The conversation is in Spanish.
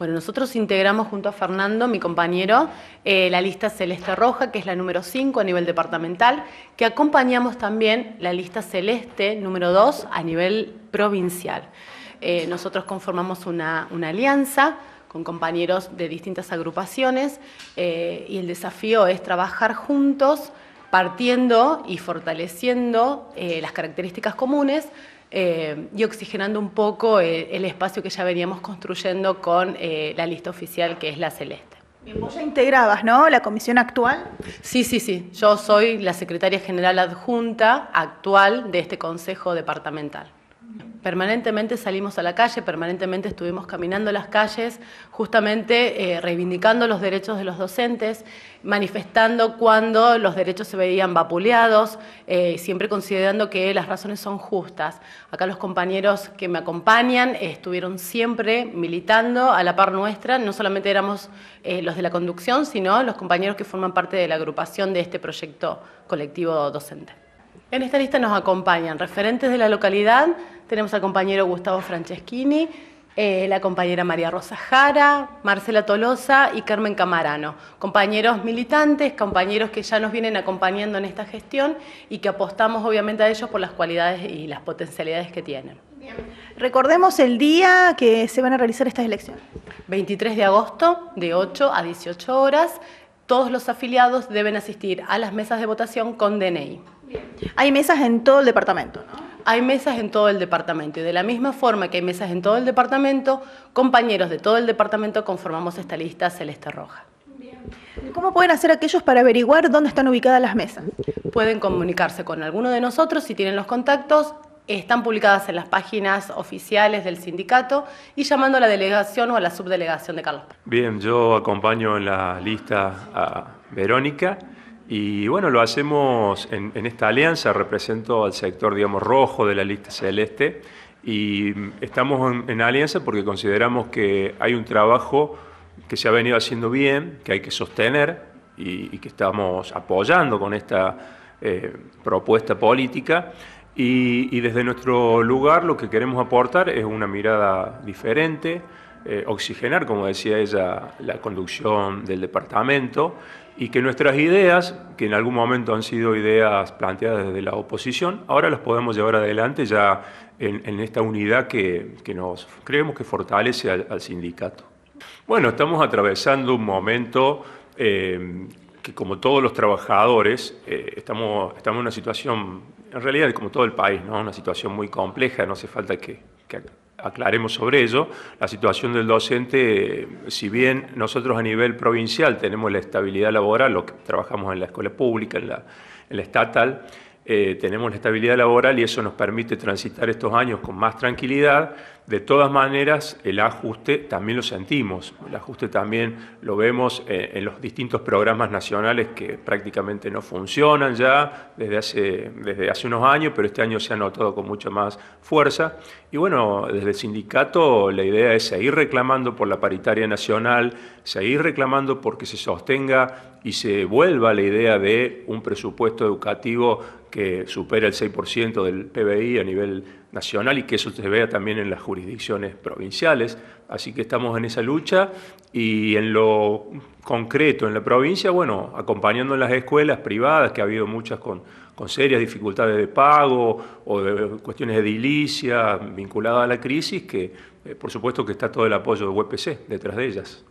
Bueno, nosotros integramos junto a Fernando, mi compañero, eh, la lista celeste roja, que es la número 5 a nivel departamental, que acompañamos también la lista celeste número 2 a nivel provincial. Eh, nosotros conformamos una, alianza con compañeros de distintas agrupaciones eh, y el desafío es trabajar juntos partiendo y fortaleciendo las características comunes eh, y oxigenando un poco eh, el, espacio que ya veníamos construyendo con eh, la lista oficial que es la celeste. vos ya integrabas, ¿no? La comisión actual. Sí, sí, sí. Yo soy la secretaria general adjunta actual de este Consejo Departamental. Permanentemente salimos a la calle, permanentemente estuvimos caminando las calles, justamente eh, reivindicando los derechos de los docentes, manifestando cuando los derechos se veían vapuleados, eh, siempre considerando que las razones son justas. Acá los compañeros que me acompañan eh, estuvieron siempre militando a la par nuestra, no solamente éramos los de la conducción, sino los compañeros que forman parte de la agrupación de este proyecto colectivo docente. En esta lista nos acompañan referentes de la localidad, tenemos al compañero Gustavo Franceschini, eh, la compañera María Rosa Jara, Marcela Tolosa y Carmen Camarano, compañeros militantes, compañeros que ya nos vienen acompañando en esta gestión y que apostamos obviamente a ellos por las cualidades y las potencialidades que tienen. Recordemos el día que se van a realizar estas elecciones. 23 de agosto, de 8 a 18 horas, todos los afiliados deben asistir a las mesas de votación con DNI. Hay mesas en todo el departamento, ¿no? Hay mesas en todo el departamento y de la misma forma que hay mesas en todo el departamento, compañeros de todo el departamento conformamos esta lista celeste roja. ¿Cómo pueden hacer aquellos para averiguar dónde están ubicadas las mesas? Pueden comunicarse con alguno de nosotros si tienen los contactos. Están publicadas en las páginas oficiales del sindicato y llamando a la delegación o a la subdelegación de Carlos. Bien, yo acompaño en la lista a Verónica y bueno, lo hacemos en, esta alianza, represento al sector, digamos, rojo de la lista celeste, y estamos en, alianza porque consideramos que hay un trabajo que se ha venido haciendo bien, que hay que sostener y, que estamos apoyando con esta eh, propuesta política. Y, desde nuestro lugar lo que queremos aportar es una mirada diferente, eh, oxigenar, como decía ella, la conducción del departamento y que nuestras ideas, que en algún momento han sido ideas planteadas desde la oposición, ahora las podemos llevar adelante ya en, esta unidad que, nos creemos que fortalece al, sindicato. Bueno, estamos atravesando un momento em, que como todos los trabajadores, eh, estamos, estamos en una situación, en realidad como todo el país, ¿no? una situación muy compleja, no hace falta que, que aclaremos sobre ello, la situación del docente, si bien nosotros a nivel provincial tenemos la estabilidad laboral, lo que trabajamos en la escuela pública, en la, estatal, eh, tenemos la estabilidad laboral y eso nos permite transitar estos años con más tranquilidad, de todas maneras, el ajuste también lo sentimos, el ajuste también lo vemos eh, en los distintos programas nacionales que prácticamente no funcionan ya desde hace, desde hace unos años, pero este año se ha notado con mucha más fuerza. Y bueno, desde el sindicato la idea es seguir reclamando por la paritaria nacional, seguir reclamando porque se sostenga y se vuelva la idea de un presupuesto educativo que supera el 6% del PBI a nivel nacional y que eso se vea también en las jurisdicciones provinciales. Así que estamos en esa lucha y en lo concreto en la provincia, bueno, acompañando en las escuelas privadas, que ha habido muchas con, serias dificultades de pago o de cuestiones de edilicia vinculadas a la crisis, que eh, por supuesto que está todo el apoyo de UPC detrás de ellas.